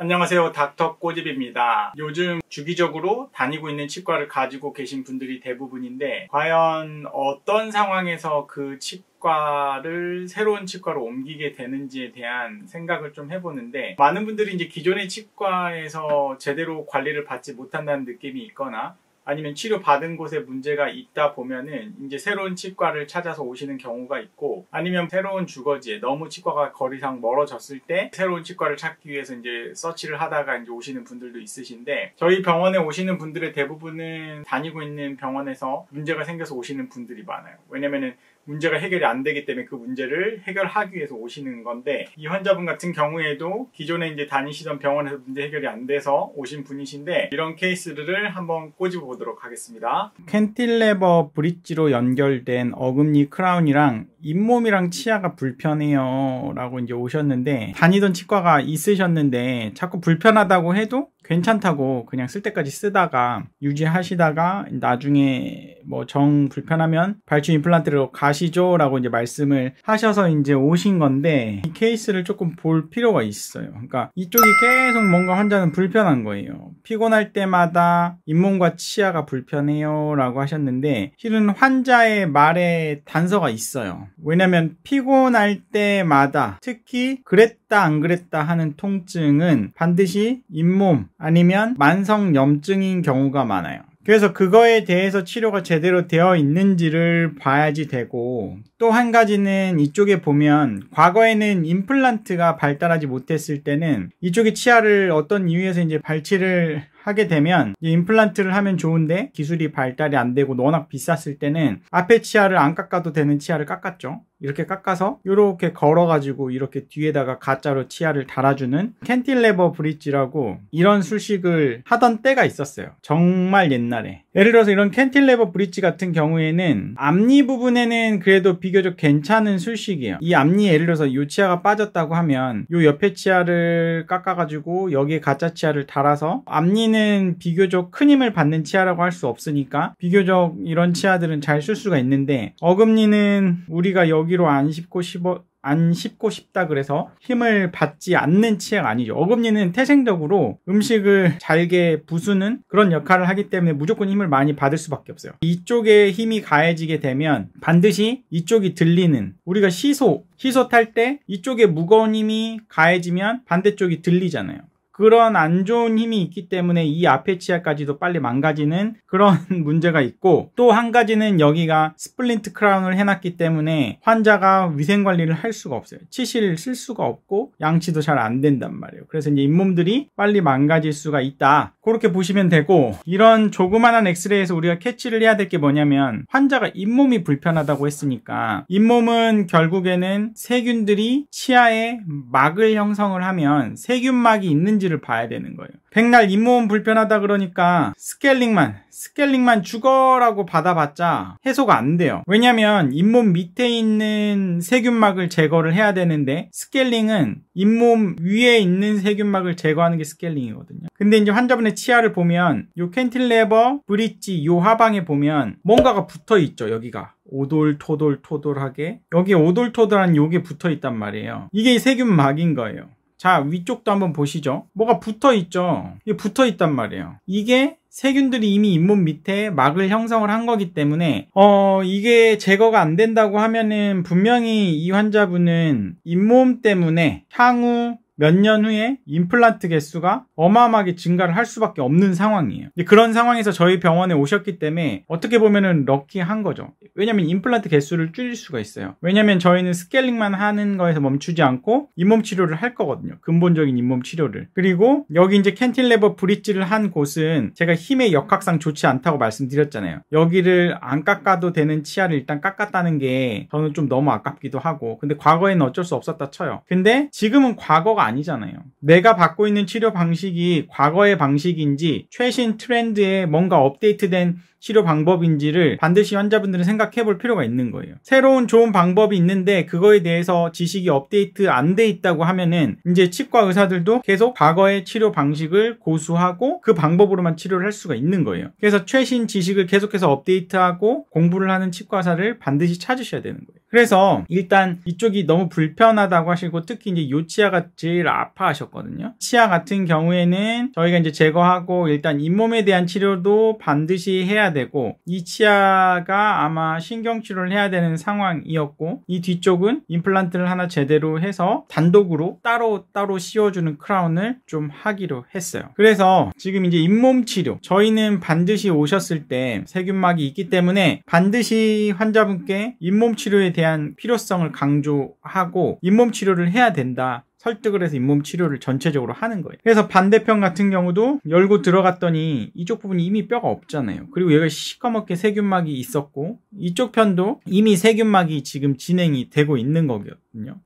안녕하세요 닥터 꼬집입니다 요즘 주기적으로 다니고 있는 치과를 가지고 계신 분들이 대부분인데 과연 어떤 상황에서 그 치과를 새로운 치과로 옮기게 되는지에 대한 생각을 좀 해보는데 많은 분들이 이제 기존의 치과에서 제대로 관리를 받지 못한다는 느낌이 있거나 아니면 치료받은 곳에 문제가 있다 보면은 이제 새로운 치과를 찾아서 오시는 경우가 있고 아니면 새로운 주거지에 너무 치과가 거리상 멀어졌을 때 새로운 치과를 찾기 위해서 이제 서치를 하다가 이제 오시는 분들도 있으신데 저희 병원에 오시는 분들의 대부분은 다니고 있는 병원에서 문제가 생겨서 오시는 분들이 많아요. 왜냐면은 문제가 해결이 안 되기 때문에 그 문제를 해결하기 위해서 오시는 건데 이 환자분 같은 경우에도 기존에 이제 다니시던 병원에서 문제 해결이 안 돼서 오신 분이신데 이런 케이스를 한번 꼬집어 보도록 하겠습니다. 캔틸레버 브릿지로 연결된 어금니 크라운이랑 잇몸이랑 치아가 불편해요. 라고 이제 오셨는데, 다니던 치과가 있으셨는데, 자꾸 불편하다고 해도 괜찮다고 그냥 쓸 때까지 쓰다가 유지하시다가 나중에 뭐 정 불편하면 발주 임플란트로 가시죠. 라고 이제 말씀을 하셔서 이제 오신 건데, 이 케이스를 조금 볼 필요가 있어요. 그러니까 이쪽이 계속 뭔가 환자는 불편한 거예요. 피곤할 때마다 잇몸과 치아가 불편해요. 라고 하셨는데, 실은 환자의 말에 단서가 있어요. 왜냐면 피곤할 때마다 특히 그랬다 안 그랬다 하는 통증은 반드시 잇몸 아니면 만성 염증인 경우가 많아요. 그래서 그거에 대해서 치료가 제대로 되어 있는지를 봐야지 되고 또 한 가지는 이쪽에 보면 과거에는 임플란트가 발달하지 못했을 때는 이쪽에 치아를 어떤 이유에서 이제 발치를 하게 되면 임플란트를 하면 좋은데 기술이 발달이 안 되고 워낙 비쌌을 때는 앞에 치아를 안 깎아도 되는 치아를 깎았죠. 이렇게 깎아서 이렇게 걸어가지고 이렇게 뒤에다가 가짜로 치아를 달아주는 캔틸레버 브릿지라고 이런 수식을 하던 때가 있었어요. 정말 옛날에. 예를 들어서 이런 캔틸레버 브릿지 같은 경우에는 앞니 부분에는 그래도 비교적 괜찮은 수식이에요이 앞니 예를 들어서 이 치아가 빠졌다고 하면 이 옆에 치아를 깎아가지고 여기에 가짜 치아를 달아서 앞니는 비교적 큰 힘을 받는 치아라고 할 수 없으니까 비교적 이런 치아들은 잘 쓸 수가 있는데 어금니는 우리가 여기 여기로 안 씹고 씹어 안 씹고 싶다 그래서 힘을 받지 않는 치액 아니죠. 어금니는 태생적으로 음식을 잘게 부수는 그런 역할을 하기 때문에 무조건 힘을 많이 받을 수밖에 없어요. 이쪽에 힘이 가해지게 되면 반드시 이쪽이 들리는 우리가 시소, 시소 탈 때 이쪽에 무거운 힘이 가해지면 반대쪽이 들리잖아요. 그런 안 좋은 힘이 있기 때문에 이 앞에 치아까지도 빨리 망가지는 그런 문제가 있고 또 한 가지는 여기가 스플린트 크라운을 해놨기 때문에 환자가 위생 관리를 할 수가 없어요. 치실을 쓸 수가 없고 양치도 잘 안 된단 말이에요. 그래서 이제 잇몸들이 빨리 망가질 수가 있다. 그렇게 보시면 되고 이런 조그만한 엑스레이에서 우리가 캐치를 해야 될 게 뭐냐면 환자가 잇몸이 불편하다고 했으니까 잇몸은 결국에는 세균들이 치아에 막을 형성을 하면 세균막이 있는지 있는지를 봐야 되는 거예요. 백날 잇몸 불편하다 그러니까 스케일링만 스케일링만 죽어라고 받아봤자 해소가 안 돼요. 왜냐면 하 잇몸 밑에 있는 세균막을 제거를 해야 되는데 스케일링은 잇몸 위에 있는 세균막을 제거하는 게 스케일링이거든요. 근데 이제 환자분의 치아를 보면 요 캔틸레버, 브릿지 요 하방에 보면 뭔가가 붙어 있죠. 여기가 오돌토돌토돌하게 여기 오돌토돌한 요게 붙어 있단 말이에요. 이게 세균막인 거예요. 자 위쪽도 한번 보시죠 뭐가 붙어 있죠 이게 붙어 있단 말이에요 이게 세균들이 이미 잇몸 밑에 막을 형성을 한 거기 때문에 어 이게 제거가 안 된다고 하면은 분명히 이 환자분은 잇몸 때문에 향후 몇년 후에 임플란트 개수가 어마어마하게 증가를 할 수밖에 없는 상황이에요. 그런 상황에서 저희 병원에 오셨기 때문에 어떻게 보면은 럭키한 거죠. 왜냐면 임플란트 개수를 줄일 수가 있어요. 왜냐면 저희는 스케일링만 하는 거에서 멈추지 않고 잇몸 치료를 할 거거든요. 근본적인 잇몸 치료를. 그리고 여기 이제 캔틸레버 브릿지를 한 곳은 제가 힘의 역학상 좋지 않다고 말씀드렸잖아요. 여기를 안 깎아도 되는 치아를 일단 깎았다는 게 저는 좀 너무 아깝기도 하고 근데 과거에는 어쩔 수 없었다 쳐요. 근데 지금은 과거가 아니잖아요. 내가 받고 있는 치료 방식이 과거의 방식인지 최신 트렌드에 뭔가 업데이트된 치료 방법인지를 반드시 환자분들은 생각해 볼 필요가 있는 거예요. 새로운 좋은 방법이 있는데 그거에 대해서 지식이 업데이트 안 돼 있다고 하면은 이제 치과 의사들도 계속 과거의 치료 방식을 고수하고 그 방법으로만 치료를 할 수가 있는 거예요. 그래서 최신 지식을 계속해서 업데이트하고 공부를 하는 치과사를 반드시 찾으셔야 되는 거예요. 그래서 일단 이쪽이 너무 불편하다고 하시고 특히 이제 요치아가 제일 아파하셨거든요. 치아 같은 경우에는 저희가 이제 제거하고 일단 잇몸에 대한 치료도 반드시 해야 되고 이 치아가 아마 신경치료를 해야 되는 상황이었고 이 뒤쪽은 임플란트를 하나 제대로 해서 단독으로 따로 따로 씌워주는 크라운을 좀 하기로 했어요. 그래서 지금 이제 잇몸 치료 저희는 반드시 오셨을 때 세균막이 있기 때문에 반드시 환자분께 잇몸 치료에 대한 필요성을 강조하고 잇몸 치료를 해야 된다. 설득을 해서 잇몸 치료를 전체적으로 하는 거예요. 그래서 반대편 같은 경우도 열고 들어갔더니 이쪽 부분이 이미 뼈가 없잖아요. 그리고 얘가 시커멓게 세균막이 있었고 이쪽 편도 이미 세균막이 지금 진행이 되고 있는 거거든요.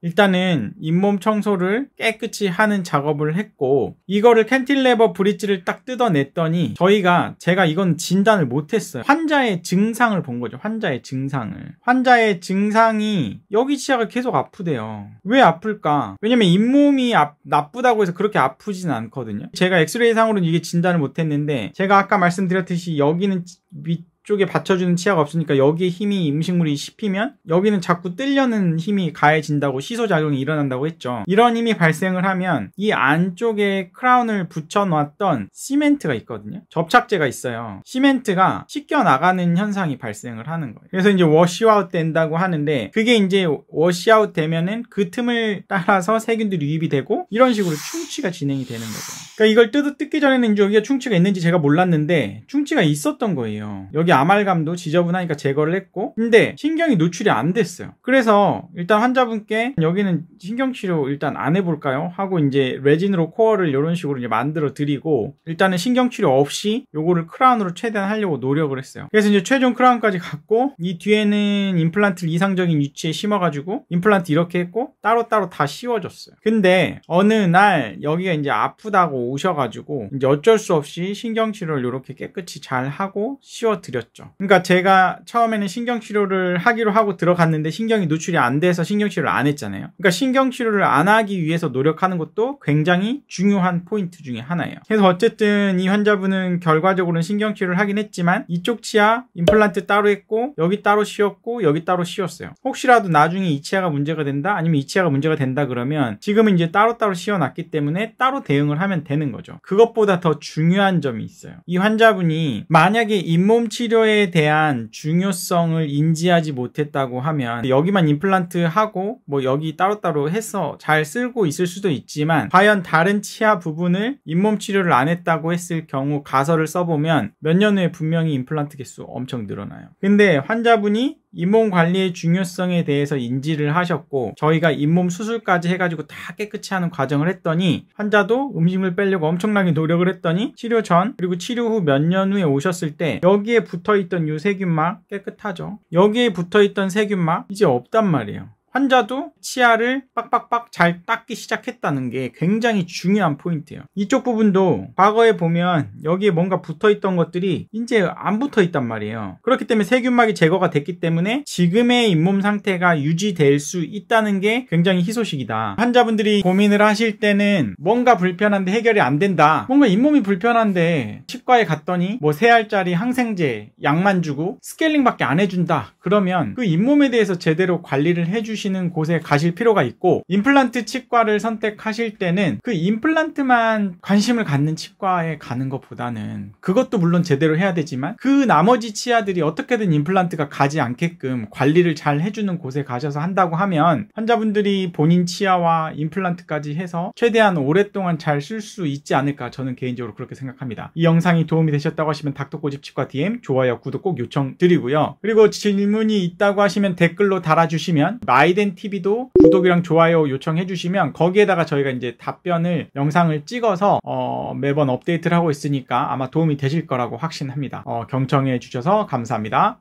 일단은 잇몸 청소를 깨끗이 하는 작업을 했고 이거를 캔틸레버 브릿지를 딱 뜯어냈더니 저희가 제가 이건 진단을 못했어요. 환자의 증상을 본 거죠. 환자의 증상을. 환자의 증상이 여기 치아가 계속 아프대요. 왜 아플까? 왜냐면 이 잇몸이 아, 나쁘다고 해서 그렇게 아프진 않거든요. 제가 엑스레이 상으로는 이게 진단을 못했는데 제가 아까 말씀드렸듯이 여기는 밑이 쪽에 받쳐주는 치아가 없으니까 여기에 힘이 임식물이 씹히면 여기는 자꾸 뜰려는 힘이 가해진다고 시소작용이 일어난다고 했죠. 이런 힘이 발생을 하면 이 안쪽에 크라운을 붙여놨던 시멘트가 있거든요. 접착제가 있어요. 시멘트가 씻겨나가는 현상이 발생을 하는 거예요. 그래서 이제 워시아웃 된다고 하는데 그게 이제 워시아웃 되면은 그 틈을 따라서 세균들이 유입이 되고 이런 식으로 충치가 진행이 되는 거죠. 그러니까 이걸 뜯, 뜯기 전에는 여기가 충치가 있는지 제가 몰랐는데 충치가 있었던 거예요. 여기 아말감도 지저분하니까 제거를 했고 근데 신경이 노출이 안 됐어요. 그래서 일단 환자분께 여기는 신경치료 일단 안 해볼까요? 하고 이제 레진으로 코어를 이런 식으로 이제 만들어 드리고 일단은 신경치료 없이 요거를 크라운으로 최대한 하려고 노력을 했어요. 그래서 이제 최종 크라운까지 갔고 이 뒤에는 임플란트를 이상적인 위치에 심어가지고 임플란트 이렇게 했고 따로따로 다 씌워줬어요. 근데 어느 날 여기가 이제 아프다고 오셔가지고 이제 어쩔 수 없이 신경치료를 이렇게 깨끗이 잘 하고 씌워드렸어요. 버렸죠. 그러니까 제가 처음에는 신경 치료를 하기로 하고 들어갔는데 신경이 노출이 안 돼서 신경 치료를 안 했잖아요. 그러니까 신경 치료를 안 하기 위해서 노력하는 것도 굉장히 중요한 포인트 중에 하나예요. 그래서 어쨌든 이 환자분은 결과적으로는 신경 치료를 하긴 했지만 이쪽 치아 임플란트 따로 했고 여기 따로 씌웠고 여기 따로 씌웠어요. 혹시라도 나중에 이 치아가 문제가 된다 아니면 이 치아가 문제가 된다 그러면 지금은 이제 따로따로 씌워놨기 때문에 따로 대응을 하면 되는 거죠. 그것보다 더 중요한 점이 있어요. 이 환자분이 만약에 잇몸 치료 치료에 대한 중요성을 인지하지 못했다고 하면 여기만 임플란트 하고 뭐 여기 따로따로 해서 잘 쓸고 있을 수도 있지만 과연 다른 치아 부분을 잇몸 치료를 안 했다고 했을 경우 가설을 써보면 몇 년 후에 분명히 임플란트 개수 엄청 늘어나요. 근데 환자분이 잇몸 관리의 중요성에 대해서 인지를 하셨고 저희가 잇몸 수술까지 해가지고 다 깨끗이 하는 과정을 했더니 환자도 음식을 빼려고 엄청나게 노력을 했더니 치료 전 그리고 치료 후 몇 년 후에 오셨을 때 여기에 붙어있던 요 세균막 깨끗하죠 여기에 붙어있던 세균막 이제 없단 말이에요 환자도 치아를 빡빡빡 잘 닦기 시작했다는 게 굉장히 중요한 포인트예요. 이쪽 부분도 과거에 보면 여기에 뭔가 붙어있던 것들이 이제 안 붙어있단 말이에요. 그렇기 때문에 세균막이 제거가 됐기 때문에 지금의 잇몸 상태가 유지될 수 있다는 게 굉장히 희소식이다. 환자분들이 고민을 하실 때는 뭔가 불편한데 해결이 안 된다. 뭔가 잇몸이 불편한데 치과에 갔더니 뭐세 알짜리 항생제 약만 주고 스케일링밖에 안 해준다 그러면 그 잇몸에 대해서 제대로 관리를 해주시는 곳에 가실 필요가 있고 임플란트 치과를 선택하실 때는 그 임플란트만 관심을 갖는 치과에 가는 것보다는 그것도 물론 제대로 해야 되지만 그 나머지 치아들이 어떻게든 임플란트가 가지 않게끔 관리를 잘 해주는 곳에 가셔서 한다고 하면 환자분들이 본인 치아와 임플란트까지 해서 최대한 오랫동안 잘 쓸 수 있지 않을까 저는 개인적으로 그렇게 생각합니다. 이 영상 영상이 도움이 되셨다고 하시면 닥터꼬집 치과 DM 좋아요 구독 꼭 요청드리고요. 그리고 질문이 있다고 하시면 댓글로 달아주시면 마이덴 TV도 구독이랑 좋아요 요청해주시면 거기에다가 저희가 이제 답변을 영상을 찍어서 어, 매번 업데이트를 하고 있으니까 아마 도움이 되실 거라고 확신합니다. 어, 경청해 주셔서 감사합니다.